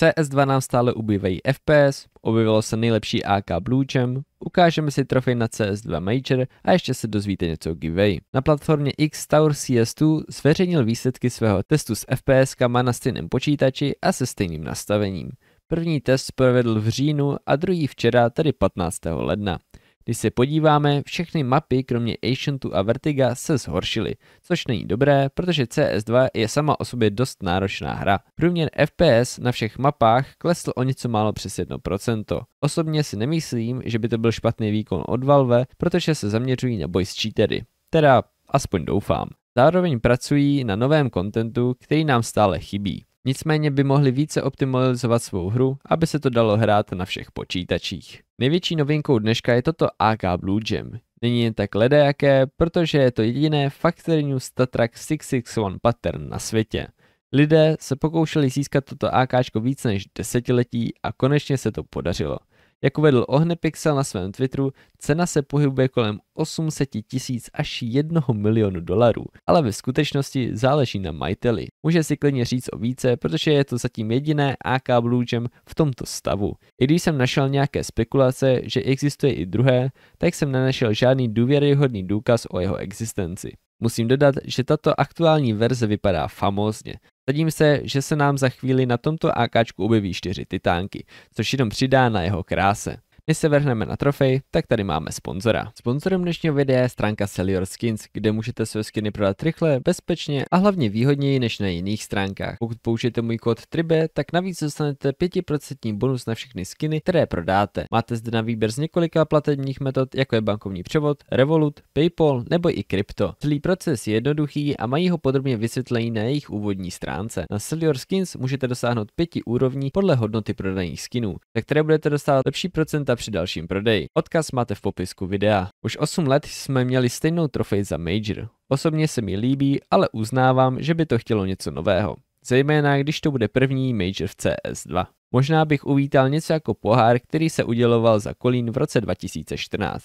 CS2 nám stále ubývají FPS, objevilo se nejlepší AK Blue Jam, ukážeme si trofej na CS2 Major a ještě se dozvíte něco o giveaway. Na platformě Tower CS2 zveřejnil výsledky svého testu s FPS kama na stejném počítači a se stejným nastavením. První test provedl v říjnu a druhý včera, tedy 15. ledna. Když se podíváme, všechny mapy kromě Ancientu a Vertiga se zhoršily, což není dobré, protože CS2 je sama o sobě dost náročná hra. Průměr FPS na všech mapách klesl o něco málo přes 1%. Osobně si nemyslím, že by to byl špatný výkon od Valve, protože se zaměřují na boj s cheatery. Teda aspoň doufám. Zároveň pracují na novém kontentu, který nám stále chybí. Nicméně by mohli více optimalizovat svou hru, aby se to dalo hrát na všech počítačích. Největší novinkou dneška je toto AK Blue Jam. Není jen tak ledajaké, protože je to jediné Factory News Tatrak 661 pattern na světě. Lidé se pokoušeli získat toto AK více než desetiletí a konečně se to podařilo – jak uvedl Ohnepixel na svém Twitteru, cena se pohybuje kolem 800 tisíc až 1 milionu dolarů, ale ve skutečnosti záleží na majiteli. Může si klidně říct o více, protože je to zatím jediné AK Blue Jam v tomto stavu. I když jsem našel nějaké spekulace, že existuje i druhé, tak jsem nenašel žádný důvěryhodný důkaz o jeho existenci. Musím dodat, že tato aktuální verze vypadá famózně. Sadím se, že se nám za chvíli na tomto AK objeví čtyři titánky, což jenom přidá na jeho kráse. Než se vrhneme na trofej, tak tady máme sponzora. Sponzorem dnešního videa je stránka Sell Your Skins, kde můžete své skiny prodat rychle, bezpečně a hlavně výhodněji než na jiných stránkách. Pokud použijete můj kód TRIBE, tak navíc dostanete 5% bonus na všechny skiny, které prodáte. Máte zde na výběr z několika platebních metod, jako je bankovní převod, Revolut, PayPal nebo i krypto. Celý proces je jednoduchý a mají ho podrobně vysvětlení na jejich úvodní stránce. Na Sell Your Skins můžete dosáhnout pěti úrovní podle hodnoty prodaných skinů, za které budete dostávat lepší procenta data při dalším prodeji. Odkaz máte v popisku videa. Už 8 let jsme měli stejnou trofej za Major. Osobně se mi líbí, ale uznávám, že by to chtělo něco nového. Zejména když to bude první Major v CS2. Možná bych uvítal něco jako pohár, který se uděloval za Kolín v roce 2014.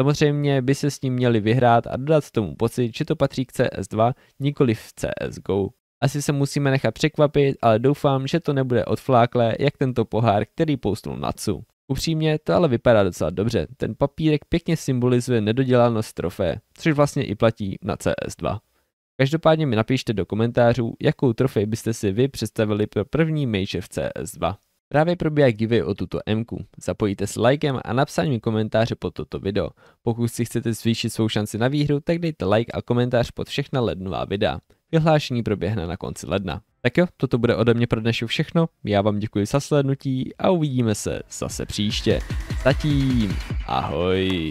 Samozřejmě by se s ním měli vyhrát a dodat tomu pocit, že to patří k CS2, nikoli v CSGO. Asi se musíme nechat překvapit, ale doufám, že to nebude odfláklé, jak tento pohár, který poustnul Natsu. Upřímně, to ale vypadá docela dobře. Ten papírek pěkně symbolizuje nedodělanost trofé, což vlastně i platí na CS2. Každopádně mi napište do komentářů, jakou trofej byste si vy představili pro první major v CS2. Právě probíhá givy o tuto Mku. Zapojíte se lajkem a napsáním komentáře pod toto video. Pokud si chcete zvýšit svou šanci na výhru, tak dejte like a komentář pod všechna lednová videa. Vyhlášení proběhne na konci ledna. Tak jo, toto bude ode mě pro dnešek všechno. Já vám děkuji za slednutí a uvidíme se zase příště. Zatím, ahoj.